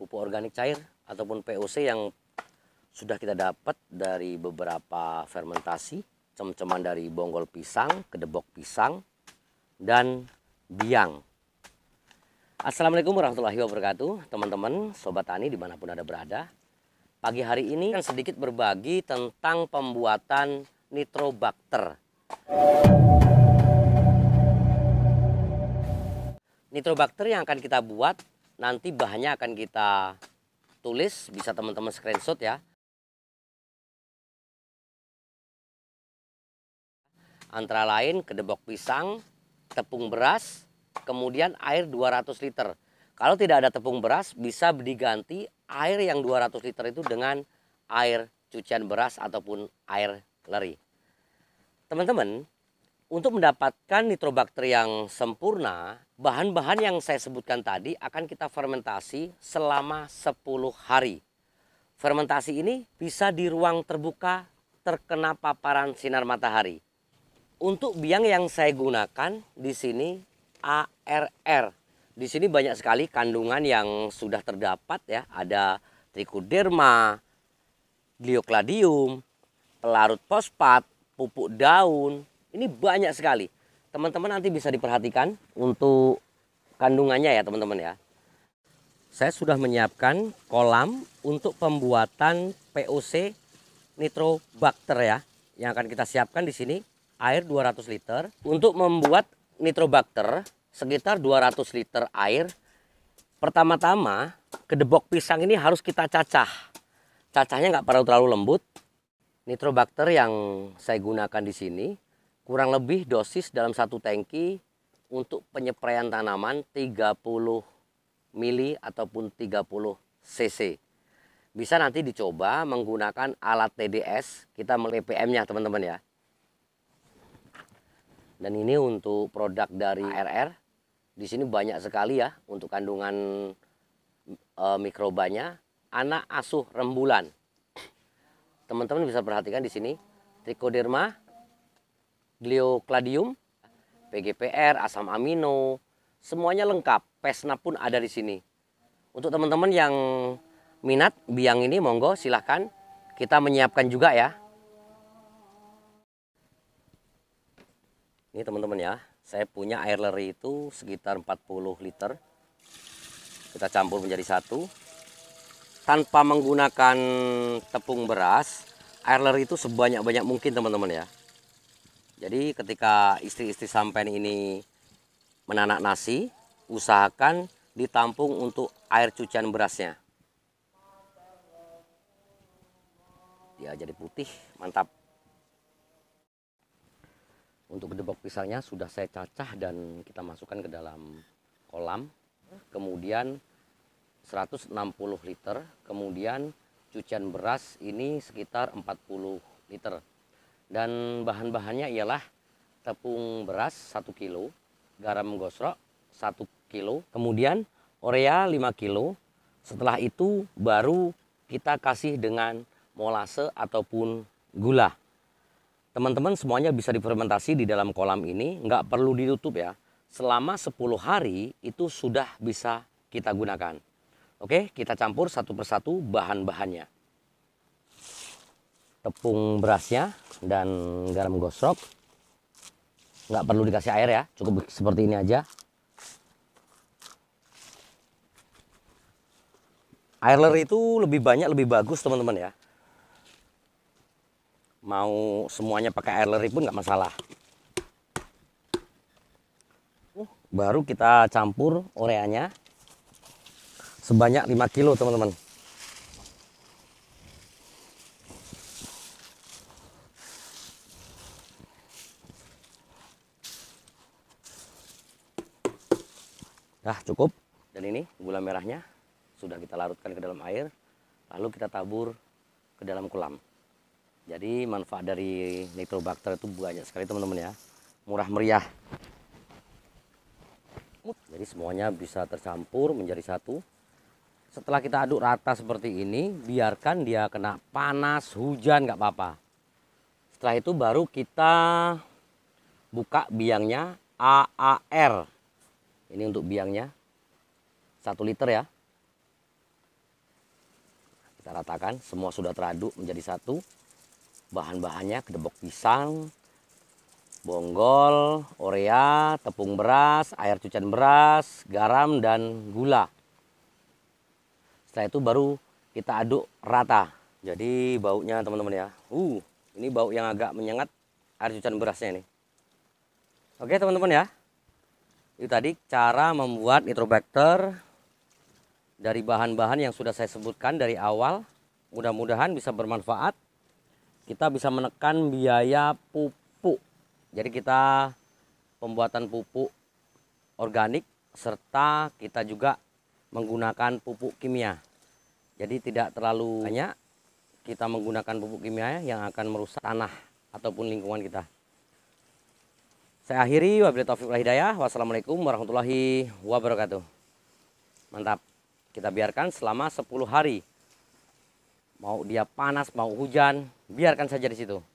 pupuk organik cair ataupun POC yang sudah kita dapat dari beberapa fermentasi, cem-ceman dari bonggol pisang, kedebok pisang, dan biang. Assalamualaikum warahmatullahi wabarakatuh teman-teman sobat tani dimanapun ada berada pagi hari ini akan sedikit berbagi tentang pembuatan nitrobakter nitrobakter yang akan kita buat nanti bahannya akan kita tulis bisa teman-teman screenshot ya antara lain kedebok pisang tepung beras kemudian air 200 liter kalau tidak ada tepung beras bisa diganti air yang 200 liter itu dengan air cucian beras ataupun air leri teman-teman untuk mendapatkan nitrobakter yang sempurna, bahan-bahan yang saya sebutkan tadi akan kita fermentasi selama 10 hari. Fermentasi ini bisa di ruang terbuka terkena paparan sinar matahari. Untuk biang yang saya gunakan di sini ARR. Di sini banyak sekali kandungan yang sudah terdapat ya, ada trichoderma, gliocladium, pelarut fosfat, pupuk daun, ini banyak sekali. Teman-teman nanti bisa diperhatikan untuk kandungannya ya teman-teman ya. Saya sudah menyiapkan kolam untuk pembuatan POC nitrobakter ya. Yang akan kita siapkan di sini air 200 liter. Untuk membuat nitrobakter sekitar 200 liter air. Pertama-tama kedebok pisang ini harus kita cacah. Cacahnya nggak perlu terlalu lembut. Nitrobakter yang saya gunakan di sini kurang lebih dosis dalam satu tangki untuk penyepraian tanaman 30 mili ataupun 30 cc. Bisa nanti dicoba menggunakan alat TDS, kita melihat teman-teman ya. Dan ini untuk produk dari RR. Di sini banyak sekali ya untuk kandungan e, mikrobanya. Anak asuh rembulan. Teman-teman bisa perhatikan di sini. Trichoderma Gliocladium, PGPR, asam amino, semuanya lengkap. Pesna pun ada di sini. Untuk teman-teman yang minat biang ini monggo silahkan kita menyiapkan juga ya. Ini teman-teman ya, saya punya air leri itu sekitar 40 liter. Kita campur menjadi satu. Tanpa menggunakan tepung beras, air leri itu sebanyak-banyak mungkin teman-teman ya. Jadi ketika istri-istri sampean ini menanak nasi, usahakan ditampung untuk air cucian berasnya. Dia jadi putih, mantap. Untuk gedebok pisangnya sudah saya cacah dan kita masukkan ke dalam kolam. Kemudian 160 liter, kemudian cucian beras ini sekitar 40 liter. Dan bahan-bahannya ialah tepung beras 1 kilo, garam gosrok 1 kilo, kemudian orea 5 kilo. Setelah itu baru kita kasih dengan molase ataupun gula. Teman-teman semuanya bisa difermentasi di dalam kolam ini, nggak perlu ditutup ya. Selama 10 hari itu sudah bisa kita gunakan. Oke, kita campur satu persatu bahan-bahannya. Tepung berasnya dan garam gosok nggak perlu dikasih air ya cukup seperti ini aja airler itu lebih banyak lebih bagus teman-teman ya mau semuanya pakai airler pun nggak masalah baru kita campur oreanya sebanyak 5 kilo teman-teman Nah cukup. Dan ini gula merahnya sudah kita larutkan ke dalam air, lalu kita tabur ke dalam kolam. Jadi manfaat dari nitrobakter itu banyak sekali teman-teman ya. Murah meriah. Jadi semuanya bisa tercampur menjadi satu. Setelah kita aduk rata seperti ini, biarkan dia kena panas, hujan, nggak apa-apa. Setelah itu baru kita buka biangnya AAR ini untuk biangnya. satu liter ya. Kita ratakan, semua sudah teraduk menjadi satu. Bahan-bahannya kedebok pisang, bonggol, orea, tepung beras, air cucian beras, garam dan gula. Setelah itu baru kita aduk rata. Jadi baunya teman-teman ya. Uh, ini bau yang agak menyengat air cucian berasnya ini. Oke teman-teman ya itu tadi cara membuat nitrobacter dari bahan-bahan yang sudah saya sebutkan dari awal. Mudah-mudahan bisa bermanfaat. Kita bisa menekan biaya pupuk. Jadi kita pembuatan pupuk organik serta kita juga menggunakan pupuk kimia. Jadi tidak terlalu banyak kita menggunakan pupuk kimia yang akan merusak tanah ataupun lingkungan kita. Saya akhiri wabillahi taufiq wal hidayah. Wassalamualaikum warahmatullahi wabarakatuh. Mantap. Kita biarkan selama 10 hari. Mau dia panas, mau hujan, biarkan saja di situ.